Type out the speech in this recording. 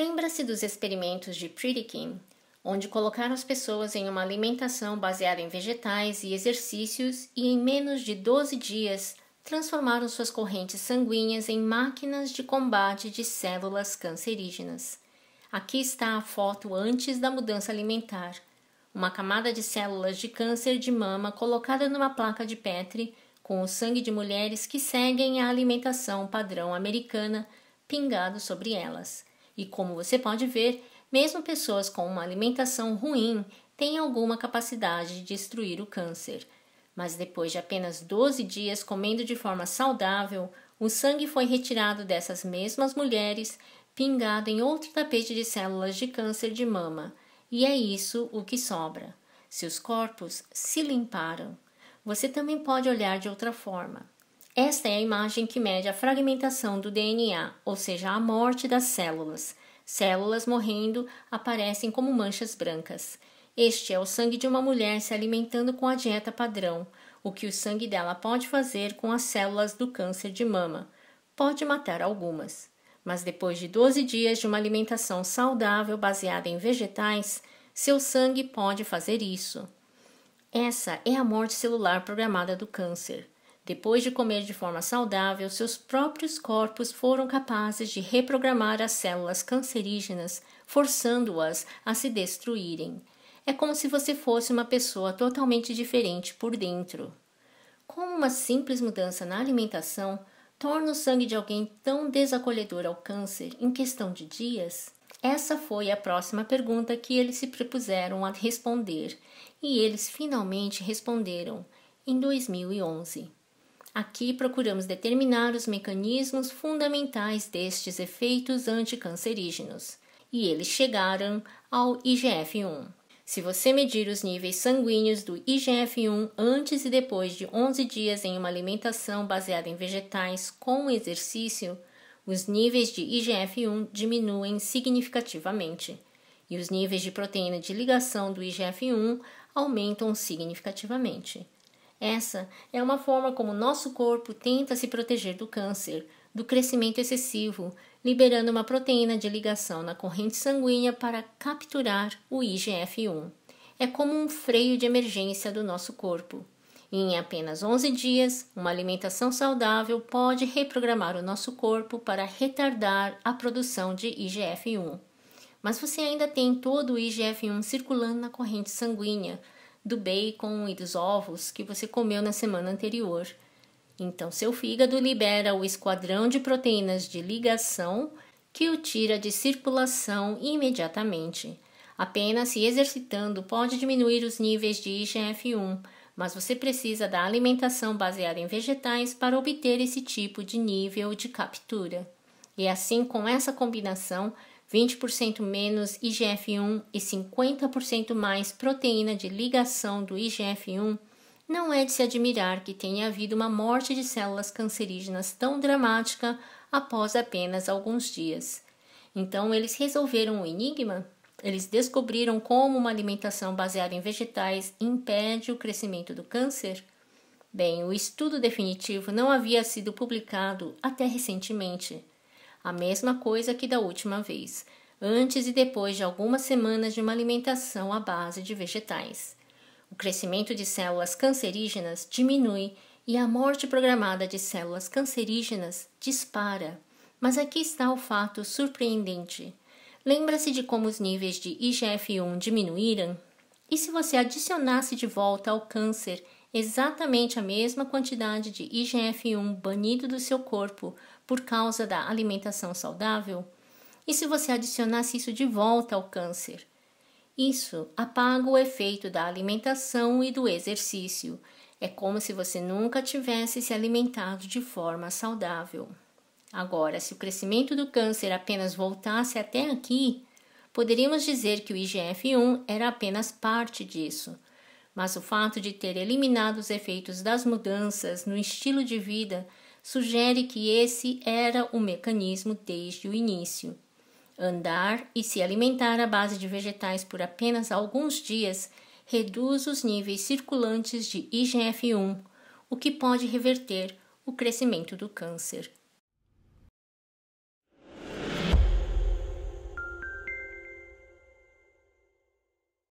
Lembra-se dos experimentos de Pritikin, onde colocaram as pessoas em uma alimentação baseada em vegetais e exercícios e em menos de 12 dias transformaram suas correntes sanguíneas em máquinas de combate de células cancerígenas. Aqui está a foto antes da mudança alimentar. Uma camada de células de câncer de mama colocada numa placa de Petri com o sangue de mulheres que seguem a alimentação padrão americana pingado sobre elas. E como você pode ver, mesmo pessoas com uma alimentação ruim têm alguma capacidade de destruir o câncer. Mas depois de apenas 12 dias comendo de forma saudável, o sangue foi retirado dessas mesmas mulheres, pingado em outro tapete de células de câncer de mama, e é isso o que sobra. Seus corpos se limparam. Você também pode olhar de outra forma. Esta é a imagem que mede a fragmentação do DNA, ou seja, a morte das células. Células morrendo aparecem como manchas brancas. Este é o sangue de uma mulher se alimentando com a dieta padrão, o que o sangue dela pode fazer com as células do câncer de mama. Pode matar algumas. Mas depois de 12 dias de uma alimentação saudável baseada em vegetais, seu sangue pode fazer isso. Essa é a morte celular programada do câncer. Depois de comer de forma saudável, seus próprios corpos foram capazes de reprogramar as células cancerígenas, forçando-as a se destruírem. É como se você fosse uma pessoa totalmente diferente por dentro. Como uma simples mudança na alimentação torna o sangue de alguém tão desacolhedor ao câncer em questão de dias? Essa foi a próxima pergunta que eles se propuseram a responder, e eles finalmente responderam em 2011. Aqui procuramos determinar os mecanismos fundamentais destes efeitos anticancerígenos, e eles chegaram ao IGF-1. Se você medir os níveis sanguíneos do IGF-1 antes e depois de 11 dias em uma alimentação baseada em vegetais com exercício, os níveis de IGF-1 diminuem significativamente e os níveis de proteína de ligação do IGF-1 aumentam significativamente. Essa é uma forma como nosso corpo tenta se proteger do câncer, do crescimento excessivo, liberando uma proteína de ligação na corrente sanguínea para capturar o IGF-1. É como um freio de emergência do nosso corpo. em apenas 11 dias, uma alimentação saudável pode reprogramar o nosso corpo para retardar a produção de IGF-1. Mas você ainda tem todo o IGF-1 circulando na corrente sanguínea do bacon e dos ovos que você comeu na semana anterior. Então, seu fígado libera o esquadrão de proteínas de ligação que o tira de circulação imediatamente. Apenas se exercitando pode diminuir os níveis de IGF-1, mas você precisa da alimentação baseada em vegetais para obter esse tipo de nível de captura. E é assim, com essa combinação, 20% menos IGF-1 e 50% mais proteína de ligação do IGF-1, não é de se admirar que tenha havido uma morte de células cancerígenas tão dramática após apenas alguns dias. Então, eles resolveram o enigma? Eles descobriram como uma alimentação baseada em vegetais impede o crescimento do câncer? Bem, o estudo definitivo não havia sido publicado até recentemente a mesma coisa que da última vez, antes e depois de algumas semanas de uma alimentação à base de vegetais. O crescimento de células cancerígenas diminui e a morte programada de células cancerígenas dispara. Mas aqui está o fato surpreendente. Lembra-se de como os níveis de IGF-1 diminuíram? E se você adicionasse de volta ao câncer exatamente a mesma quantidade de IGF-1 banido do seu corpo por causa da alimentação saudável? E se você adicionasse isso de volta ao câncer? Isso apaga o efeito da alimentação e do exercício. É como se você nunca tivesse se alimentado de forma saudável. Agora, se o crescimento do câncer apenas voltasse até aqui, poderíamos dizer que o IGF-1 era apenas parte disso mas o fato de ter eliminado os efeitos das mudanças no estilo de vida sugere que esse era o mecanismo desde o início. Andar e se alimentar à base de vegetais por apenas alguns dias reduz os níveis circulantes de IGF-1, o que pode reverter o crescimento do câncer.